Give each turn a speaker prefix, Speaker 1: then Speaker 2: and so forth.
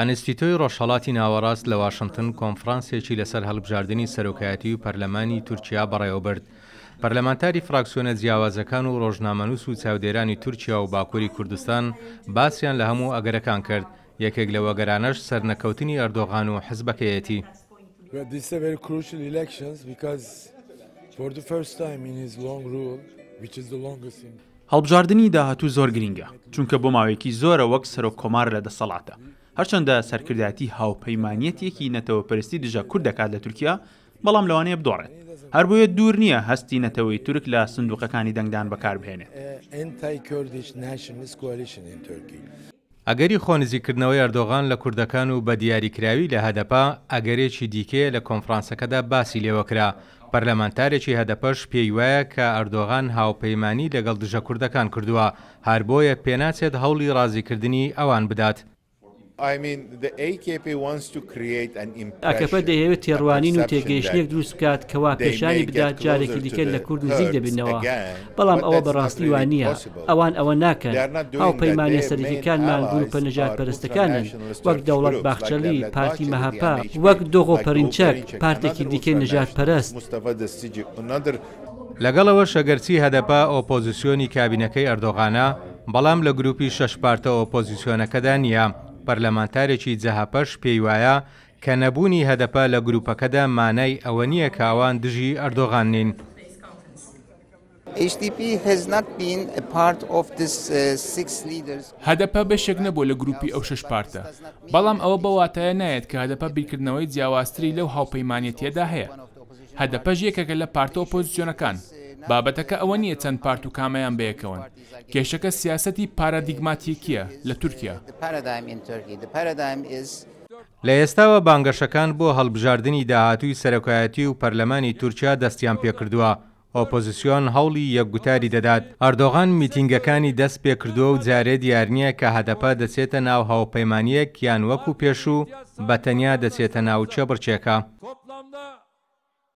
Speaker 1: ئەنستیتۆی ڕۆژهڵاتی ناوەڕاست لە واشنگتن کۆنفرانسێکی لەسەر هەڵبژاردننی سەرۆکایەتی و پەرلەمانی تورکیا بەڕێوەبرد. پەرلەمانتاری فراکسیۆنە جیاوازەکان و ڕۆژنامەنووس و چاودێرانی تورکیا و باکووری کوردستان باسییان لە هەموو ئەگەرەکان کرد یەکێک لە وەگەرانەش سەرنەکەوتنی ئەردۆغان و حزبەکەیەتی. For the first time in his long rule, which is the longest in هەڵبژاردننی داهاتوو زۆر گرینگە چونکە بۆ ماوەیەکی زۆرە وەک سەرۆ کۆمار لە دەسەڵاتە هەرچەندە سەرکردایەتی هاوپەیمانەتێکی نەتەوەپەرستی دژە کورد دەکات لە تورکیا بەڵام لەوانەیە بدۆڕێت هەر بۆیە دوور نییە هەستی نەتەوەی تورک لە سندوقەکانی دەنگدان بەکاربهێنێت. ئەگەری خۆنزیکردنەوەی ئەردۆغان لە کوردەکان و بە دیاریکراوی لە هەدەپا ئەگەرێکی دیکێ لە کۆنفرانسەکەدا باسی لێوەکرا پەرلەمانتارێکی هەدەپەش پێی وایە کە ئەردۆغان هاوپەیمانی لەگەڵ دژە کوردەکان کردووە هەر بۆیە پێناچێت هەوڵی ڕازیکردنی ئەوان بدات ئاکەپە دەیەوێت تێڕوانین و تێگەیشتێک دروست بکات کەوا پێشانی بدات جارێکی دیکە لە کورد نزیک دەبنەوە بەڵام ئەوە بەڕاستی وان نییە ئەوان ئەوە ناکەن ئەو پەیمانە سەرەکیەکانمان گروپە نەژات پەرستەکانن وەک دەوڵەت باخچەلی پارتی مەهاپا وەک دۆغۆ پەرینچەک پارتێکی دیکە نەژات پەرست لەگەڵەوە شەگەرچی هەدەپا ئۆپۆزیسیۆنی کابینەکەی ئەردۆغانە بەڵام لە گروپی شەش پارتە ئۆپۆزیسیۆنەکەدا نیە. پەرلەمانتارێکی جەهاپەش پێیواە کە نەبوونی هەدەپە لە گروپەکەدا مانای ئەوە نییە کاوان دژی ئەردۆغان نین. Uh, هەدەپە بەشێک نەبوو لە گروپی ئەو شش پارتە بەڵام ئەوە بەواتایە نایەت کە هەدەپە بیرکردنەوەی جیاواستری لەو هاوپەیمانەتیەدا هەیە هەدەپەش یەکەکە لە پارتە ئۆپۆزیسیۆنەکان بابەتەکە ئەوە نییە چەند پارت و کامەیان بەیەکەون کێشەکە سیاستی پارادیگماتیکیە لە تورکیا لە ئێستاوە بانگەشەکان بۆ هەڵبژاردننی داهاتوی سەرۆکایەتی و پەرلەمانی تورکیا دەستیان پێکردووە. ئۆپۆزیسیۆن هەوڵی یەکگوتاری دەدات ئەردۆغان میتینگەکانی دەست پێکردووە و جارێ دیارنیە کە هەدەپە دەچێتە ناو هاوپەیمانیەک یان وەکو پێش و بەتەنیا دەچێتە ناوچە بڕچێکە.